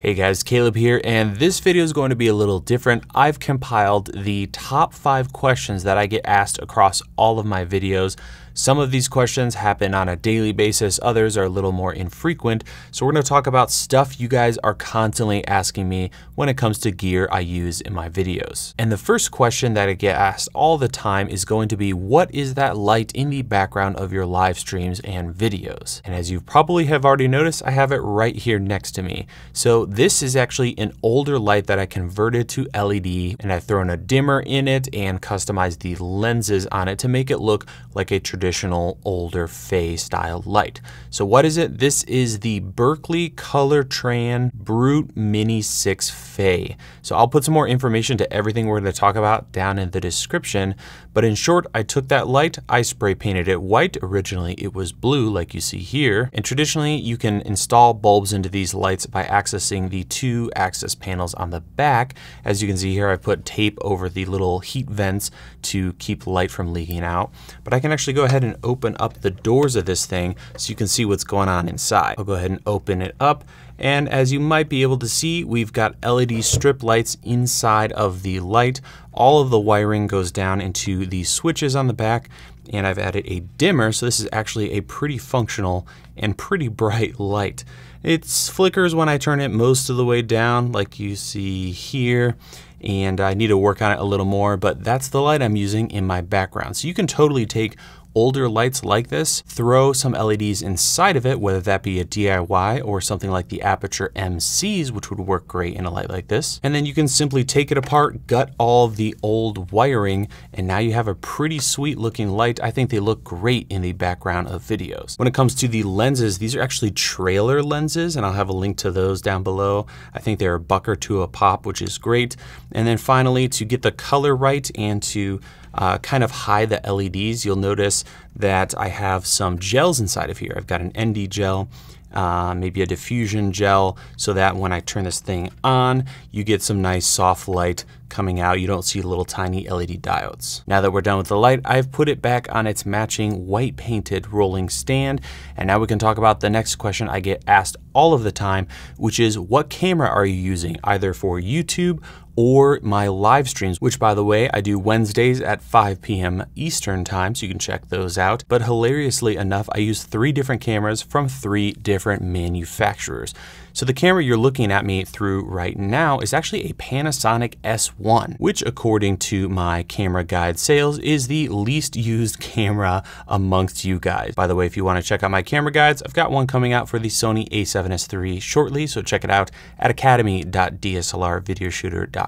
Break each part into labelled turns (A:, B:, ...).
A: Hey guys, Caleb here, and this video is going to be a little different. I've compiled the top five questions that I get asked across all of my videos. Some of these questions happen on a daily basis, others are a little more infrequent. So we're gonna talk about stuff you guys are constantly asking me when it comes to gear I use in my videos. And the first question that I get asked all the time is going to be, what is that light in the background of your live streams and videos? And as you probably have already noticed, I have it right here next to me. So this is actually an older light that I converted to LED and I've thrown a dimmer in it and customized the lenses on it to make it look like a traditional traditional older Fay style light. So what is it? This is the Berkeley Colortran Brute Mini 6 Fay. So I'll put some more information to everything we're gonna talk about down in the description, but in short, I took that light, I spray painted it white. Originally it was blue like you see here, and traditionally you can install bulbs into these lights by accessing the two access panels on the back. As you can see here, I put tape over the little heat vents to keep light from leaking out, but I can actually go ahead ahead and open up the doors of this thing so you can see what's going on inside. I'll go ahead and open it up. And as you might be able to see, we've got LED strip lights inside of the light. All of the wiring goes down into the switches on the back and I've added a dimmer. So this is actually a pretty functional and pretty bright light. It flickers when I turn it most of the way down like you see here and I need to work on it a little more, but that's the light I'm using in my background. So you can totally take older lights like this, throw some LEDs inside of it, whether that be a DIY or something like the Aperture MCs, which would work great in a light like this. And then you can simply take it apart, gut all the old wiring, and now you have a pretty sweet looking light. I think they look great in the background of videos. When it comes to the lenses, these are actually trailer lenses, and I'll have a link to those down below. I think they're a buck or two a pop, which is great. And then finally, to get the color right and to uh, kind of hide the LEDs, you'll notice that I have some gels inside of here. I've got an ND gel, uh, maybe a diffusion gel, so that when I turn this thing on, you get some nice soft light coming out. You don't see little tiny LED diodes. Now that we're done with the light, I've put it back on its matching white painted rolling stand. And now we can talk about the next question I get asked all of the time, which is what camera are you using either for YouTube or my live streams, which by the way, I do Wednesdays at 5 p.m. Eastern time, so you can check those out. But hilariously enough, I use three different cameras from three different manufacturers. So the camera you're looking at me through right now is actually a Panasonic S1, which according to my camera guide sales is the least used camera amongst you guys. By the way, if you wanna check out my camera guides, I've got one coming out for the Sony a7S III shortly, so check it out at academy.dslrvideoshooter.com.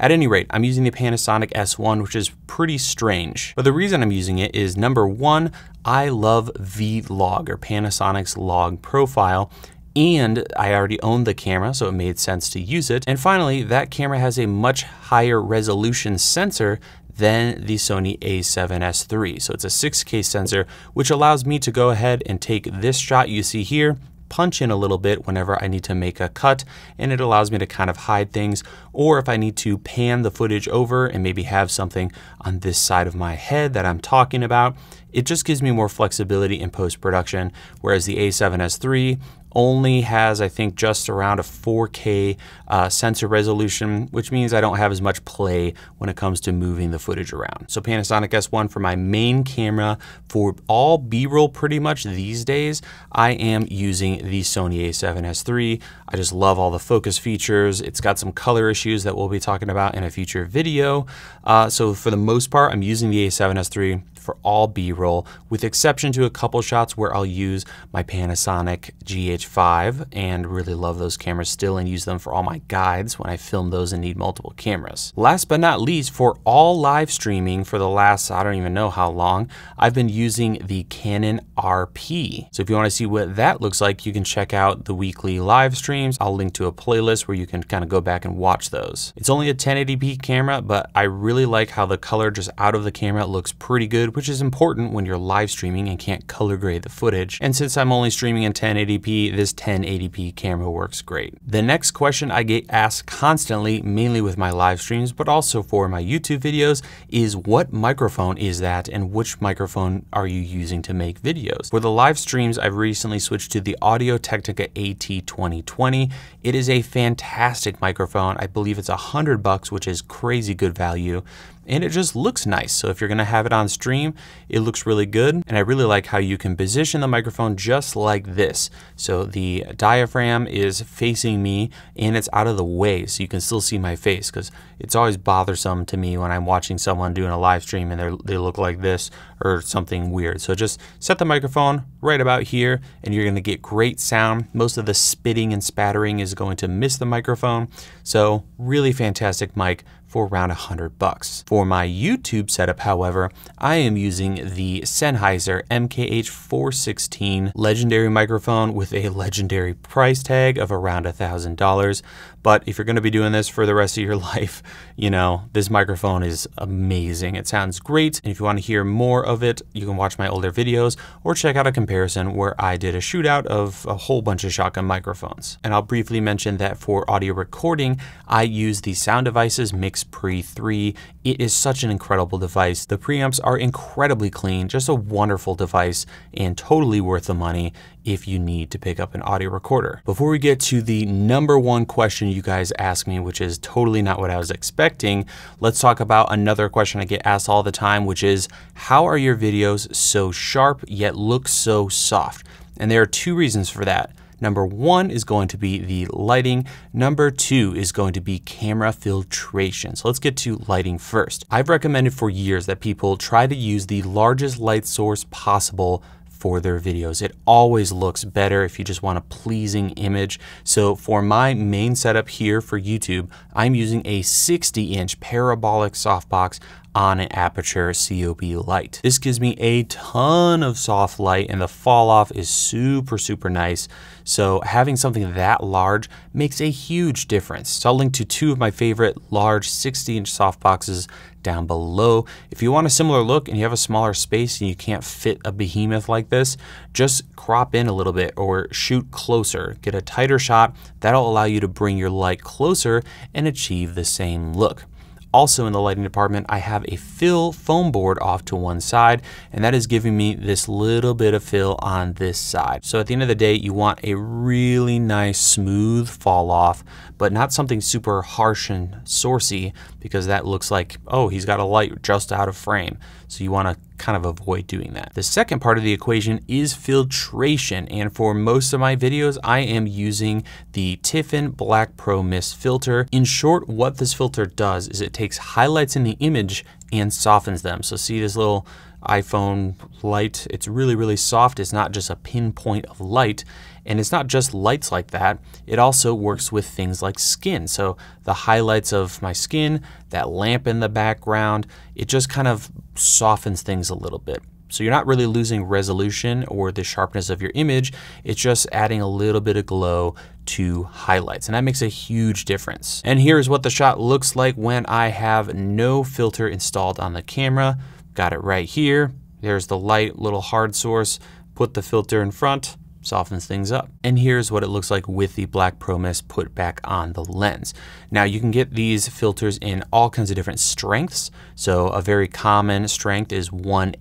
A: At any rate, I'm using the Panasonic S1, which is pretty strange. But the reason I'm using it is number one, I love V-Log or Panasonic's log profile and I already own the camera, so it made sense to use it. And finally, that camera has a much higher resolution sensor than the Sony a7S III. So it's a 6K sensor, which allows me to go ahead and take this shot you see here punch in a little bit whenever I need to make a cut and it allows me to kind of hide things or if I need to pan the footage over and maybe have something on this side of my head that I'm talking about, it just gives me more flexibility in post-production, whereas the a7S III only has, I think, just around a 4K uh, sensor resolution, which means I don't have as much play when it comes to moving the footage around. So Panasonic S1 for my main camera, for all B-roll pretty much these days, I am using the Sony a7S III. I just love all the focus features. It's got some color issues that we'll be talking about in a future video. Uh, so for the most part, I'm using the a7S III for all B-roll, with exception to a couple shots where I'll use my Panasonic GH5 and really love those cameras still and use them for all my guides when I film those and need multiple cameras. Last but not least, for all live streaming for the last, I don't even know how long, I've been using the Canon RP. So if you wanna see what that looks like, you can check out the weekly live streams. I'll link to a playlist where you can kind of go back and watch those. It's only a 1080p camera, but I really like how the color just out of the camera looks pretty good which is important when you're live streaming and can't color grade the footage. And since I'm only streaming in 1080p, this 1080p camera works great. The next question I get asked constantly, mainly with my live streams, but also for my YouTube videos, is what microphone is that and which microphone are you using to make videos? For the live streams, I've recently switched to the Audio Technica AT2020. It is a fantastic microphone. I believe it's 100 bucks, which is crazy good value and it just looks nice. So if you're gonna have it on stream, it looks really good. And I really like how you can position the microphone just like this. So the diaphragm is facing me and it's out of the way so you can still see my face because it's always bothersome to me when I'm watching someone doing a live stream and they look like this or something weird. So just set the microphone right about here and you're gonna get great sound. Most of the spitting and spattering is going to miss the microphone. So really fantastic mic for around 100 bucks. For my YouTube setup, however, I am using the Sennheiser MKH416 legendary microphone with a legendary price tag of around $1,000. But if you're gonna be doing this for the rest of your life, you know, this microphone is amazing. It sounds great. And if you wanna hear more of it, you can watch my older videos or check out a comparison where I did a shootout of a whole bunch of shotgun microphones. And I'll briefly mention that for audio recording, I use the Sound Devices Mix Pre 3. It is such an incredible device. The preamps are incredibly clean, just a wonderful device and totally worth the money if you need to pick up an audio recorder. Before we get to the number one question you guys ask me, which is totally not what I was expecting, let's talk about another question I get asked all the time, which is how are your videos so sharp yet look so soft? And there are two reasons for that. Number one is going to be the lighting. Number two is going to be camera filtration. So let's get to lighting first. I've recommended for years that people try to use the largest light source possible for their videos. It always looks better if you just want a pleasing image. So for my main setup here for YouTube, I'm using a 60 inch parabolic softbox on an aperture COB light. This gives me a ton of soft light and the fall off is super, super nice. So having something that large makes a huge difference. So I'll link to two of my favorite large 60 inch softboxes down below. If you want a similar look and you have a smaller space and you can't fit a behemoth like this, just crop in a little bit or shoot closer, get a tighter shot. That'll allow you to bring your light closer and achieve the same look. Also in the lighting department, I have a fill foam board off to one side, and that is giving me this little bit of fill on this side. So at the end of the day, you want a really nice smooth fall off, but not something super harsh and sourcey because that looks like, oh, he's got a light just out of frame. So you wanna kind of avoid doing that. The second part of the equation is filtration. And for most of my videos, I am using the Tiffin Black Pro Mist filter. In short, what this filter does is it takes highlights in the image and softens them. So see this little iPhone light. It's really, really soft. It's not just a pinpoint of light. And it's not just lights like that. It also works with things like skin. So the highlights of my skin, that lamp in the background, it just kind of softens things a little bit. So you're not really losing resolution or the sharpness of your image. It's just adding a little bit of glow to highlights and that makes a huge difference. And here's what the shot looks like when I have no filter installed on the camera. Got it right here. There's the light little hard source. Put the filter in front, softens things up. And here's what it looks like with the Black promise put back on the lens. Now you can get these filters in all kinds of different strengths. So a very common strength is 1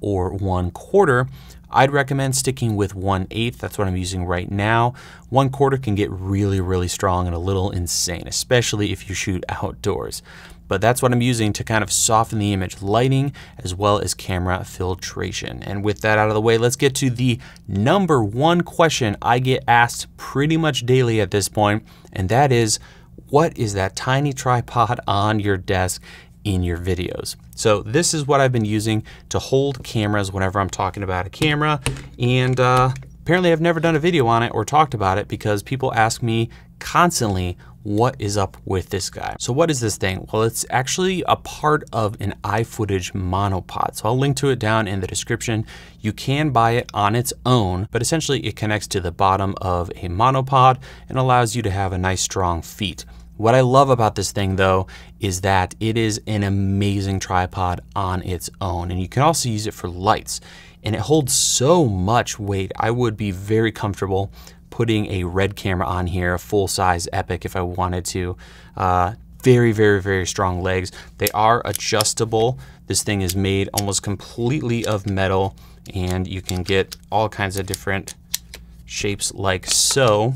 A: or 1 quarter I'd recommend sticking with 1 8 that's what I'm using right now. 1 quarter can get really, really strong and a little insane, especially if you shoot outdoors. But that's what I'm using to kind of soften the image lighting as well as camera filtration. And with that out of the way, let's get to the number one question I get asked pretty much daily at this point, and that is, what is that tiny tripod on your desk? in your videos. So this is what I've been using to hold cameras whenever I'm talking about a camera. And uh, apparently I've never done a video on it or talked about it because people ask me constantly, what is up with this guy? So what is this thing? Well, it's actually a part of an iFootage monopod. So I'll link to it down in the description. You can buy it on its own, but essentially it connects to the bottom of a monopod and allows you to have a nice strong feet. What I love about this thing though is that it is an amazing tripod on its own and you can also use it for lights and it holds so much weight I would be very comfortable putting a red camera on here, a full-size Epic if I wanted to. Uh, very, very, very strong legs. They are adjustable. This thing is made almost completely of metal and you can get all kinds of different shapes like so.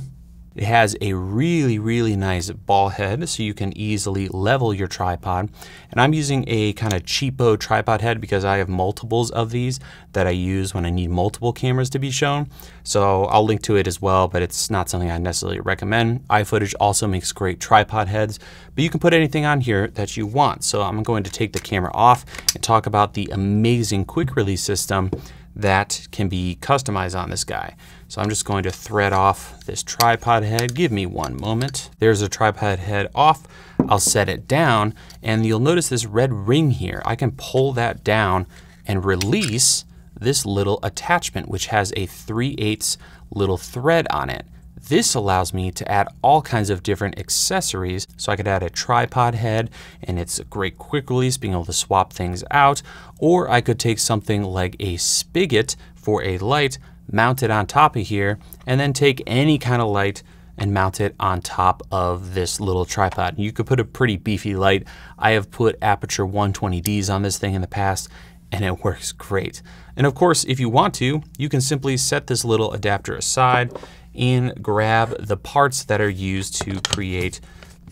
A: It has a really, really nice ball head so you can easily level your tripod. And I'm using a kind of cheapo tripod head because I have multiples of these that I use when I need multiple cameras to be shown. So I'll link to it as well, but it's not something I necessarily recommend. iFootage also makes great tripod heads, but you can put anything on here that you want. So I'm going to take the camera off and talk about the amazing quick release system that can be customized on this guy. So I'm just going to thread off this tripod head. Give me one moment. There's a tripod head off. I'll set it down and you'll notice this red ring here. I can pull that down and release this little attachment which has a 3 8 little thread on it. This allows me to add all kinds of different accessories. So I could add a tripod head and it's a great quick release being able to swap things out. Or I could take something like a spigot for a light mount it on top of here, and then take any kind of light and mount it on top of this little tripod. You could put a pretty beefy light. I have put aperture 120Ds on this thing in the past and it works great. And of course, if you want to, you can simply set this little adapter aside and grab the parts that are used to create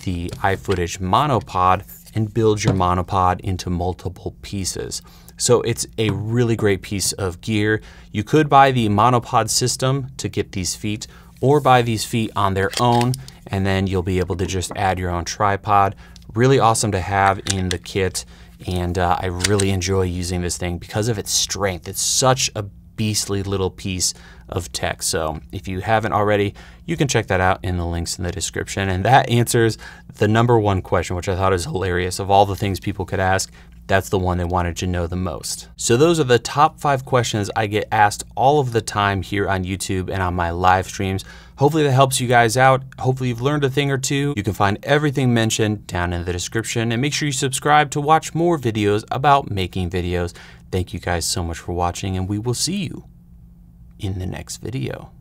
A: the iFootage monopod and build your monopod into multiple pieces. So it's a really great piece of gear. You could buy the monopod system to get these feet or buy these feet on their own and then you'll be able to just add your own tripod. Really awesome to have in the kit and uh, I really enjoy using this thing because of its strength. It's such a beastly little piece of tech. So if you haven't already, you can check that out in the links in the description. And that answers the number one question, which I thought was hilarious. Of all the things people could ask, that's the one they wanted to know the most. So those are the top five questions I get asked all of the time here on YouTube and on my live streams. Hopefully that helps you guys out. Hopefully you've learned a thing or two. You can find everything mentioned down in the description and make sure you subscribe to watch more videos about making videos. Thank you guys so much for watching and we will see you in the next video.